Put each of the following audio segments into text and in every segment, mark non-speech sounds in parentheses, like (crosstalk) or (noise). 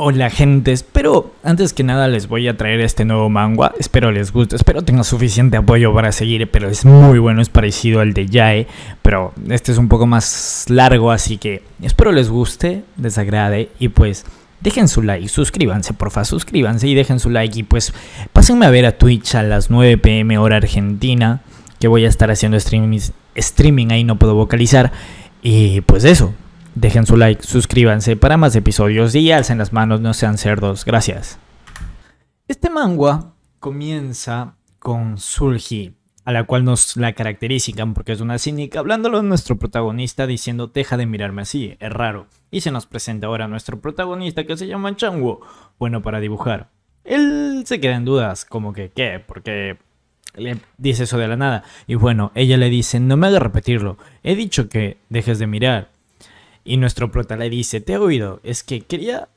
Hola gente, espero antes que nada les voy a traer este nuevo manga, espero les guste, espero tenga suficiente apoyo para seguir, pero es muy bueno, es parecido al de Yae, pero este es un poco más largo, así que espero les guste, les agrade y pues dejen su like, suscríbanse, porfa, suscríbanse y dejen su like y pues pásenme a ver a Twitch a las 9 pm hora argentina, que voy a estar haciendo streaming, streaming ahí no puedo vocalizar y pues eso, Dejen su like, suscríbanse para más episodios y alcen las manos, no sean cerdos. Gracias. Este manga comienza con sulgi a la cual nos la caracterizan porque es una cínica, hablándolo nuestro protagonista diciendo deja de mirarme así, es raro. Y se nos presenta ahora nuestro protagonista que se llama Changwo, bueno para dibujar. Él se queda en dudas, como que ¿qué? Porque le dice eso de la nada. Y bueno, ella le dice, no me haga repetirlo, he dicho que dejes de mirar. Y nuestro prota le dice, te he oído, es que quería...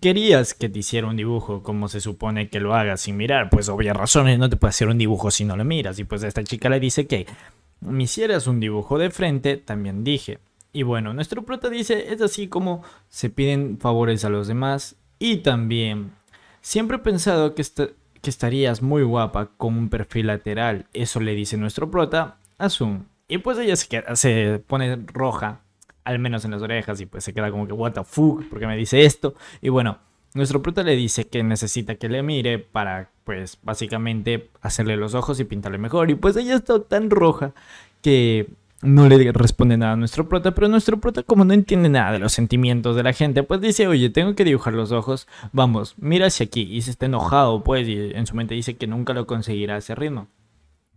Querías que te hiciera un dibujo como se supone que lo hagas sin mirar, pues obvias razones, no te puedes hacer un dibujo si no lo miras. Y pues a esta chica le dice que me hicieras un dibujo de frente, también dije. Y bueno, nuestro prota dice, es así como se piden favores a los demás. Y también, siempre he pensado que, que estarías muy guapa con un perfil lateral. Eso le dice nuestro prota a Zoom. Y pues ella se, se pone roja al menos en las orejas, y pues se queda como que, what the fuck, ¿por qué me dice esto? Y bueno, nuestro prota le dice que necesita que le mire para, pues, básicamente hacerle los ojos y pintarle mejor. Y pues ella está tan roja que no le responde nada a nuestro prota, pero nuestro prota como no entiende nada de los sentimientos de la gente, pues dice, oye, tengo que dibujar los ojos, vamos, mira hacia aquí. Y se está enojado, pues, y en su mente dice que nunca lo conseguirá a ese ritmo.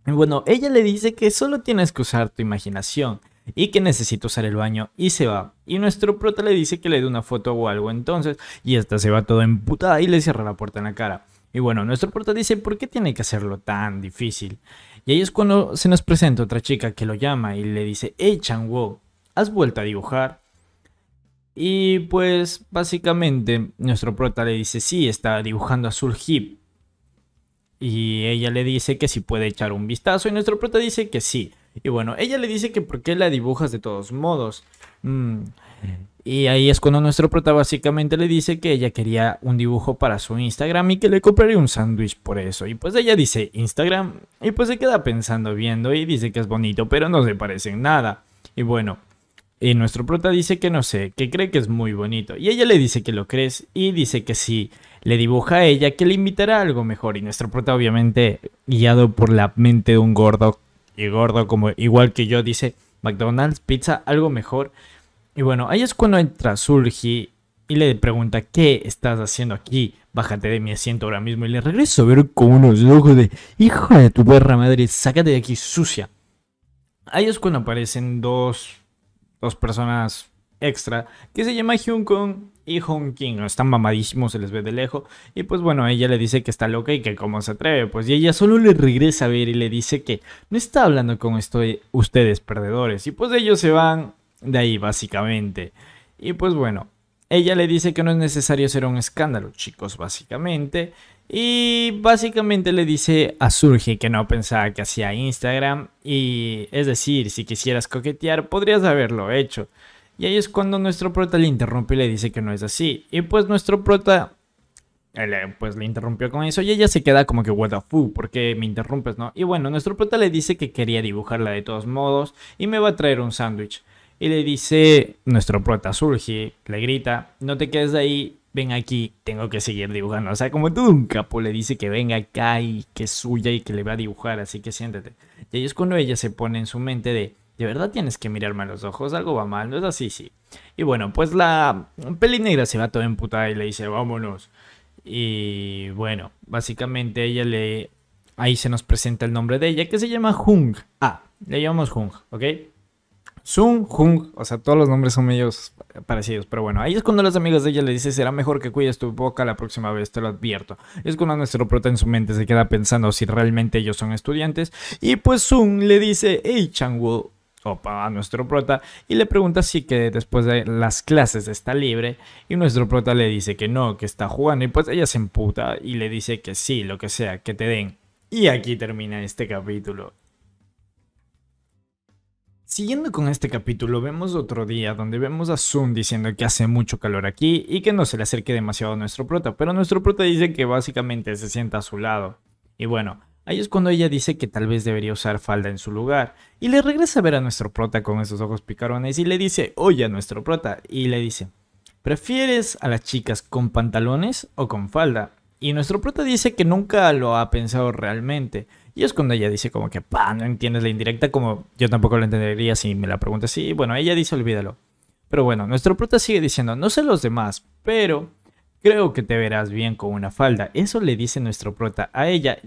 Y bueno, ella le dice que solo tienes que usar tu imaginación y que necesito usar el baño y se va. Y nuestro prota le dice que le dé una foto o algo entonces y esta se va toda emputada y le cierra la puerta en la cara. Y bueno, nuestro prota dice, ¿por qué tiene que hacerlo tan difícil? Y ahí es cuando se nos presenta otra chica que lo llama y le dice, hey Changwo, ¿has vuelto a dibujar? Y pues básicamente nuestro prota le dice, sí, está dibujando azul hip. Y ella le dice que si puede echar un vistazo y nuestro prota dice que sí. Y bueno, ella le dice que por qué la dibujas de todos modos. Mm. Y ahí es cuando nuestro prota básicamente le dice que ella quería un dibujo para su Instagram y que le compraría un sándwich por eso. Y pues ella dice Instagram y pues se queda pensando viendo y dice que es bonito, pero no se parece en nada. Y bueno, y nuestro prota dice que no sé, que cree que es muy bonito. Y ella le dice que lo crees y dice que sí. Le dibuja a ella que le invitará algo mejor. Y nuestro prota obviamente, guiado por la mente de un gordo, y gordo, como igual que yo, dice McDonald's, pizza, algo mejor. Y bueno, ahí es cuando entra Surgi y le pregunta, ¿qué estás haciendo aquí? Bájate de mi asiento ahora mismo y le regreso a ver con unos ojos de, Hija de tu perra madre, sácate de aquí sucia. Ahí es cuando aparecen dos, dos personas extra que se llama Hyun Kong y Hong King. Están mamadísimos, se les ve de lejos. Y pues bueno, ella le dice que está loca y que cómo se atreve. Pues ella solo le regresa a ver y le dice que no está hablando con esto ustedes perdedores. Y pues ellos se van de ahí básicamente. Y pues bueno, ella le dice que no es necesario hacer un escándalo, chicos, básicamente. Y básicamente le dice a Surge que no pensaba que hacía Instagram. Y es decir, si quisieras coquetear, podrías haberlo hecho. Y ahí es cuando nuestro prota le interrumpe y le dice que no es así. Y pues nuestro prota eh, pues le interrumpió con eso y ella se queda como que what the fuck, ¿por qué me interrumpes, no? Y bueno, nuestro prota le dice que quería dibujarla de todos modos y me va a traer un sándwich. Y le dice, nuestro prota surge, le grita, no te quedes de ahí, ven aquí, tengo que seguir dibujando. O sea, como tú un capo le dice que venga acá y que es suya y que le va a dibujar, así que siéntate. Y ahí es cuando ella se pone en su mente de, de verdad tienes que mirarme a los ojos, algo va mal, ¿no es así? Sí. Y bueno, pues la peli negra se va toda emputada y le dice, vámonos. Y bueno, básicamente ella le... Ahí se nos presenta el nombre de ella, que se llama Jung. Ah, le llamamos Jung, ¿ok? Sun, Jung, o sea, todos los nombres son medios parecidos, pero bueno, ahí es cuando los amigos de ella le dicen, será mejor que cuides tu boca la próxima vez, te lo advierto. Es cuando nuestro prota en su mente se queda pensando si realmente ellos son estudiantes, y pues Sun le dice, hey Changwoo, a nuestro prota y le pregunta si que después de las clases está libre y nuestro prota le dice que no, que está jugando y pues ella se emputa y le dice que sí, lo que sea, que te den. Y aquí termina este capítulo. Siguiendo con este capítulo, vemos otro día donde vemos a Zoom diciendo que hace mucho calor aquí y que no se le acerque demasiado a nuestro prota, pero nuestro prota dice que básicamente se sienta a su lado. Y bueno, Ahí es cuando ella dice que tal vez debería usar falda en su lugar. Y le regresa a ver a nuestro prota con esos ojos picarones y le dice, oye a nuestro prota. Y le dice, ¿prefieres a las chicas con pantalones o con falda? Y nuestro prota dice que nunca lo ha pensado realmente. Y es cuando ella dice como que, pa, no entiendes la indirecta, como yo tampoco lo entendería si me la preguntas así. Bueno, ella dice olvídalo. Pero bueno, nuestro prota sigue diciendo, no sé los demás, pero creo que te verás bien con una falda. Eso le dice nuestro prota a ella.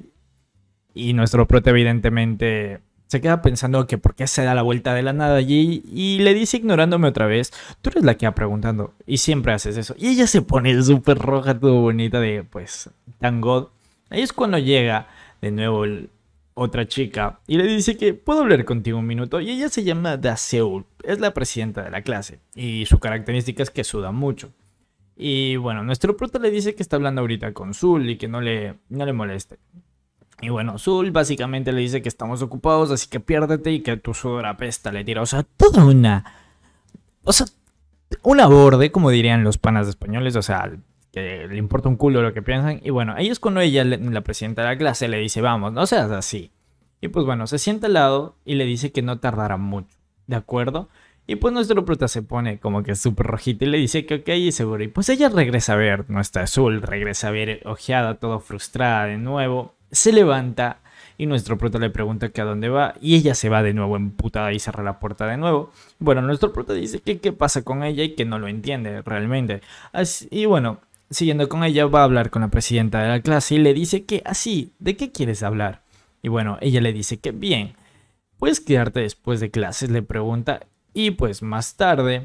Y nuestro prota evidentemente se queda pensando que por qué se da la vuelta de la nada allí y le dice ignorándome otra vez, tú eres la que va preguntando y siempre haces eso. Y ella se pone (laughs) súper roja, todo bonita de pues, tan god. Ahí es cuando llega de nuevo otra chica y le dice que puedo hablar contigo un minuto y ella se llama Seul, es la presidenta de la clase y su característica es que suda mucho. Y bueno, nuestro prota le dice que está hablando ahorita con Zul y que no le, no le moleste. Y bueno, Zul básicamente le dice que estamos ocupados, así que piérdete y que tu sudor apesta, le tira. O sea, toda una. O sea, una borde, como dirían los panas españoles, o sea, que le importa un culo lo que piensan. Y bueno, ellos cuando ella, la presidenta de la clase, le dice, vamos, no seas así. Y pues bueno, se sienta al lado y le dice que no tardará mucho, ¿de acuerdo? Y pues nuestro prota se pone como que súper rojita y le dice que ok, y seguro. Y pues ella regresa a ver, no está azul, regresa a ver ojeada, todo frustrada de nuevo se levanta y nuestro prota le pregunta que a dónde va y ella se va de nuevo emputada y cierra la puerta de nuevo. Bueno, nuestro prota dice que qué pasa con ella y que no lo entiende realmente. y bueno, siguiendo con ella va a hablar con la presidenta de la clase y le dice que así, ah, ¿de qué quieres hablar? Y bueno, ella le dice que bien, puedes quedarte después de clases, le pregunta. Y pues más tarde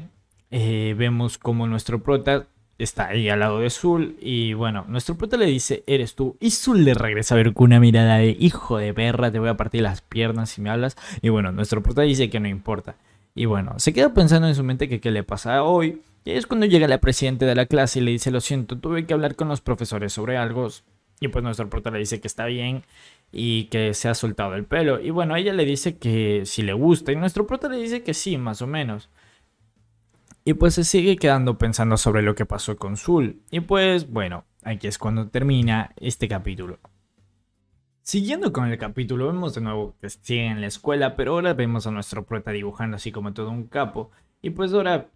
eh, vemos como nuestro prota está ahí al lado de Zul y bueno, nuestro prota le dice, eres tú. Y Zul le regresa a ver con una mirada de hijo de perra, te voy a partir las piernas si me hablas. Y bueno, nuestro prota dice que no importa. Y bueno, se queda pensando en su mente que qué le pasa hoy. Y es cuando llega la presidenta de la clase y le dice, lo siento, tuve que hablar con los profesores sobre algo. Y pues nuestro prota le dice que está bien y que se ha soltado el pelo. Y bueno, ella le dice que si le gusta y nuestro prota le dice que sí, más o menos. Y pues se sigue quedando pensando sobre lo que pasó con Zul. Y pues bueno, aquí es cuando termina este capítulo. Siguiendo con el capítulo, vemos de nuevo que sigue en la escuela, pero ahora vemos a nuestro prota dibujando así como todo un capo. Y pues ahora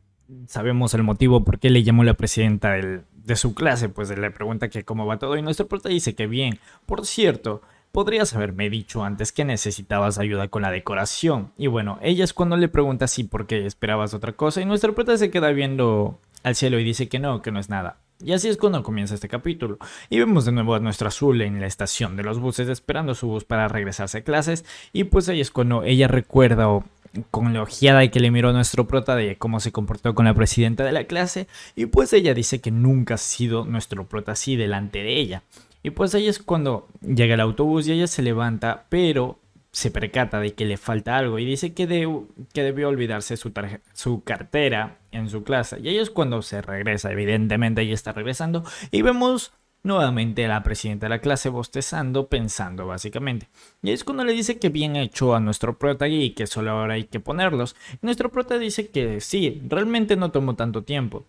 sabemos el motivo por qué le llamó la presidenta de su clase, pues le pregunta que cómo va todo y nuestro prota dice que bien. Por cierto, podrías haberme dicho antes que necesitabas ayuda con la decoración. Y bueno, ella es cuando le pregunta si por qué esperabas otra cosa y nuestro prota se queda viendo al cielo y dice que no, que no es nada. Y así es cuando comienza este capítulo. Y vemos de nuevo a nuestro azul en la estación de los buses esperando su bus para regresarse a clases. Y pues ahí es cuando ella recuerda o con la ojeada que le miró nuestro prota de cómo se comportó con la presidenta de la clase. Y pues ella dice que nunca ha sido nuestro prota así delante de ella. Y pues ahí es cuando llega el autobús y ella se levanta, pero se percata de que le falta algo y dice que, de, que debió olvidarse su, su cartera en su clase. Y ahí es cuando se regresa, evidentemente ella está regresando y vemos nuevamente a la presidenta de la clase bostezando, pensando básicamente. Y ahí es cuando le dice que bien hecho a nuestro prota y que solo ahora hay que ponerlos. nuestro prota dice que sí, realmente no tomó tanto tiempo.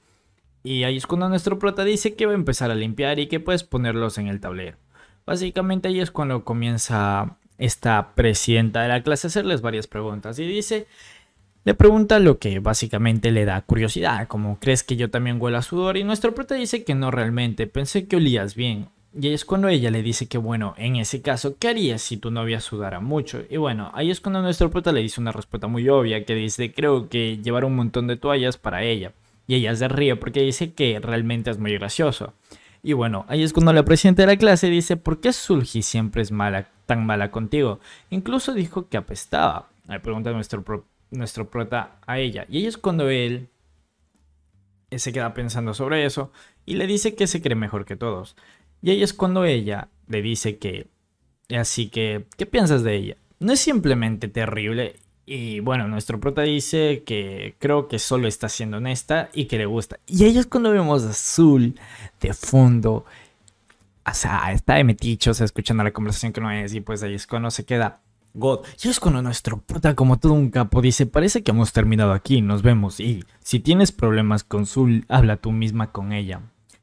Y ahí es cuando nuestro prota dice que va a empezar a limpiar y que puedes ponerlos en el tablero. Básicamente ahí es cuando comienza esta presidenta de la clase a hacerles varias preguntas y dice, le pregunta lo que básicamente le da curiosidad, como crees que yo también huelo a sudor y nuestro prota dice que no realmente, pensé que olías bien. Y ahí es cuando ella le dice que bueno, en ese caso, ¿qué harías si tu novia sudara mucho? Y bueno, ahí es cuando nuestro prota le dice una respuesta muy obvia que dice creo que llevar un montón de toallas para ella y ella se ríe porque dice que realmente es muy gracioso. Y bueno, ahí es cuando la presidenta de la clase dice, ¿por qué Sulji siempre es mala, tan mala contigo? Incluso dijo que apestaba. Le pregunta nuestro, nuestro prota a ella. Y ahí es cuando él se queda pensando sobre eso y le dice que se cree mejor que todos. Y ahí es cuando ella le dice que... Así que, ¿qué piensas de ella? No es simplemente terrible y bueno, nuestro prota dice que creo que solo está siendo honesta y que le gusta. Y ellos cuando vemos azul de fondo, o sea, está de sea escuchando la conversación que no es y pues ahí es cuando se queda. God. Y es cuando nuestro prota, como todo un capo, dice, parece que hemos terminado aquí, nos vemos y si tienes problemas con Zul, habla tú misma con ella.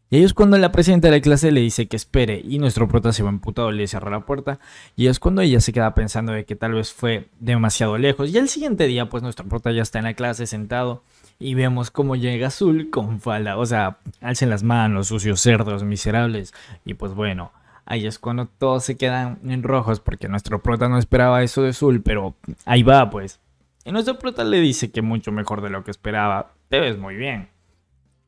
Y ellos cuando la presidenta de la clase le dice que espere y nuestro prota se va emputado, le cierra la puerta. Y es cuando ella se queda pensando de que tal vez fue demasiado lejos. Y al siguiente día pues nuestro prota ya está en la clase sentado y vemos cómo llega Azul con falda. O sea, alcen las manos, sucios cerdos, miserables. Y pues bueno, ahí es cuando todos se quedan en rojos porque nuestro prota no esperaba eso de Azul, pero ahí va pues. Y nuestro prota le dice que mucho mejor de lo que esperaba. Te ves muy bien.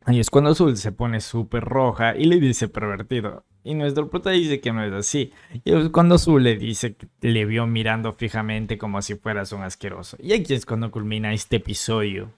Y es cuando Azul se pone súper roja y le dice pervertido. Y nuestro prota dice que no es así. Y es cuando Azul le dice que le vio mirando fijamente como si fueras un asqueroso. Y aquí es cuando culmina este episodio.